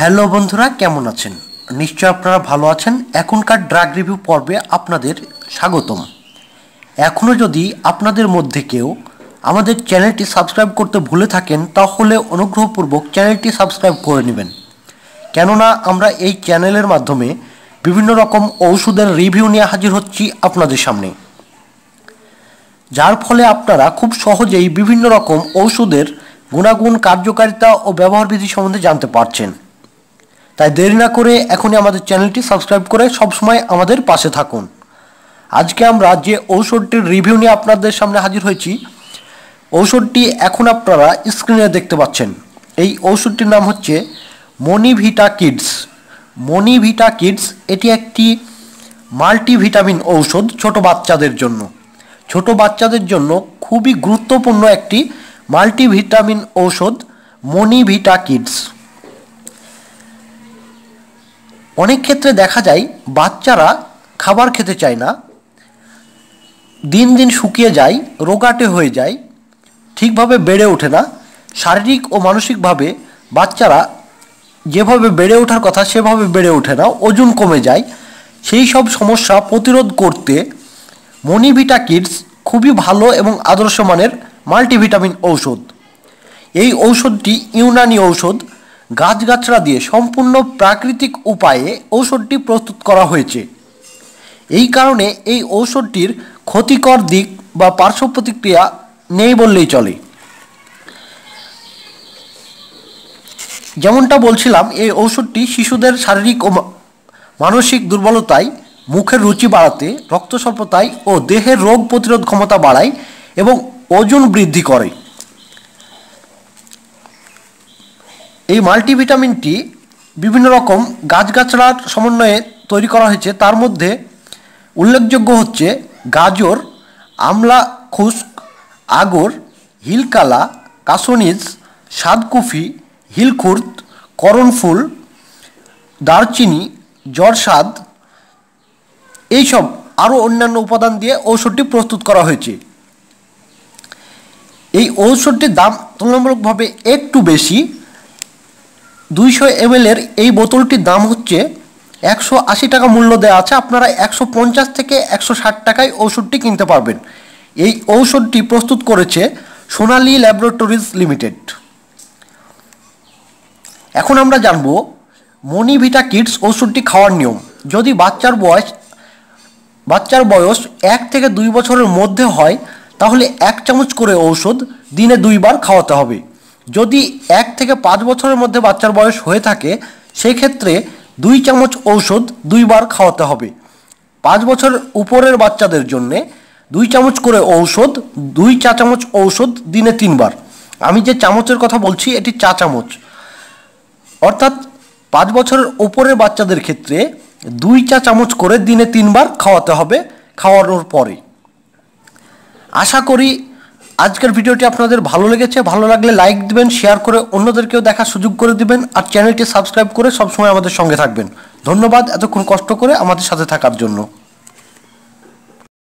hello বন্ধুরা কেমন আছেন নিশ্চয় আপনারা ভালো আছেন এখনকার ড্রাগ রিভিউ পর্বে আপনাদের স্বাগতম এখনও যদি আপনাদের মধ্যে কেউ আমাদের চ্যানেলটি সাবস্ক্রাইব করতে ভুলে থাকেন তাহলে অনুগ্রহপূর্বক চ্যানেলটি সাবস্ক্রাইব করে নেবেন কেননা আমরা এই চ্যানেলের মাধ্যমে বিভিন্ন রকম ঔষধের রিভিউ নিয়ে হাজির হচ্ছি আপনাদের সামনে যার ফলে আপনারা খুব সহজেই বিভিন্ন রকম ঔষধের গুণাগুণ কার্যকারিতা ও ব্যবহারবিধি সম্বন্ধে জানতে পারছেন তাই দেরি না করে এখনই আমাদের চ্যানেলটি সাবস্ক্রাইব করে সবসময় আমাদের পাশে থাকুন আজকে আমরা যে ঔষধটির রিভিউ নিয়ে আপনাদের সামনে হাজির হয়েছি ঔষধটি এখন আপনারা স্ক্রিনে দেখতে পাচ্ছেন এই ঔষধটির নাম হচ্ছে মনিভিটা কিডস মনিভিটা কিডস এটি একটি মাল্টিভিটামিন ঔষধ ছোট বাচ্চাদের জন্য ছোট বাচ্চাদের জন্য খুবই গুরুত্বপূর্ণ একটি মাল্টিভিটামিন ঔষধ মনিভিটা কিডস অনেক ক্ষেত্রে দেখা যায় বাচ্চারা খাবার খেতে চায় না দিন দিন শুকিয়ে যায় রোগাটে হয়ে যায় ঠিকভাবে বেড়ে ওঠে না শারীরিক ও মানসিকভাবে বাচ্চারা যেভাবে বেড়ে ওঠার কথা সেভাবে বেড়ে ওঠে না ওজন কমে যায় সেই সব সমস্যা প্রতিরোধ করতে মনিভিটা কিডস খুবই ভালো এবং আদর্শ মানের মাল্টিভিটামিন ঔষধ এই ঔষধটি ইউনানি ঔষধ গাছগাছড়া দিয়ে সম্পূর্ণ প্রাকৃতিক উপায়ে ঔষধটি প্রস্তুত করা হয়েছে এই কারণে এই ঔষধটির ক্ষতিকর দিক বা পার্শ্ব প্রতিক্রিয়া নেই বললেই চলে যেমনটা বলছিলাম এই ঔষধটি শিশুদের শারীরিক ও মানসিক দুর্বলতায় মুখের রুচি বাড়াতে রক্ত ও দেহের রোগ প্রতিরোধ ক্ষমতা বাড়ায় এবং ওজন বৃদ্ধি করে এই মাল্টিভিটামিনটি বিভিন্ন রকম গাছগাছড়ার সমন্বয়ে তৈরি করা হয়েছে তার মধ্যে উল্লেখযোগ্য হচ্ছে গাজর আমলা খুস্ক আগর হিলকালা কাসনিজ সাদকুফি হিলখুর্দ করণফুল দারচিনি জরসাদ এইসব আরও অন্যান্য উপাদান দিয়ে ঔষধটি প্রস্তুত করা হয়েছে এই ঔষধটির দাম তুলনামূলকভাবে একটু বেশি দুইশো এমএলের এই বোতলটির দাম হচ্ছে একশো আশি টাকা মূল্য দেওয়া আছে আপনারা একশো পঞ্চাশ থেকে একশো ষাট টাকায় ওষুধটি কিনতে পারবেন এই ঔষধটি প্রস্তুত করেছে সোনালি ল্যাবরেটরিজ লিমিটেড এখন আমরা জানব মনিভিটা কিডস ওষুধটি খাওয়ার নিয়ম যদি বাচ্চার বয়স বাচ্চার বয়স এক থেকে দুই বছরের মধ্যে হয় তাহলে এক চামচ করে ঔষধ দিনে দুইবার খাওয়াতে হবে যদি এক থেকে পাঁচ বছরের মধ্যে বাচ্চার বয়স হয়ে থাকে সেক্ষেত্রে দুই চামচ ঔষধ দুইবার খাওয়াতে হবে পাঁচ বছর উপরের বাচ্চাদের জন্যে দুই চামচ করে ঔষধ দুই চা চামচ ঔষধ দিনে তিনবার আমি যে চামচের কথা বলছি এটি চা চামচ অর্থাৎ পাঁচ বছরের উপরের বাচ্চাদের ক্ষেত্রে দুই চা চামচ করে দিনে তিনবার খাওয়াতে হবে খাওয়ানোর পরে আশা করি আজকের ভিডিওটি আপনাদের ভালো লেগেছে ভালো লাগলে লাইক দিবেন শেয়ার করে অন্যদেরকেও দেখার সুযোগ করে দিবেন আর চ্যানেলটি সাবস্ক্রাইব করে সবসময় আমাদের সঙ্গে থাকবেন ধন্যবাদ এতক্ষণ কষ্ট করে আমাদের সাথে থাকার জন্য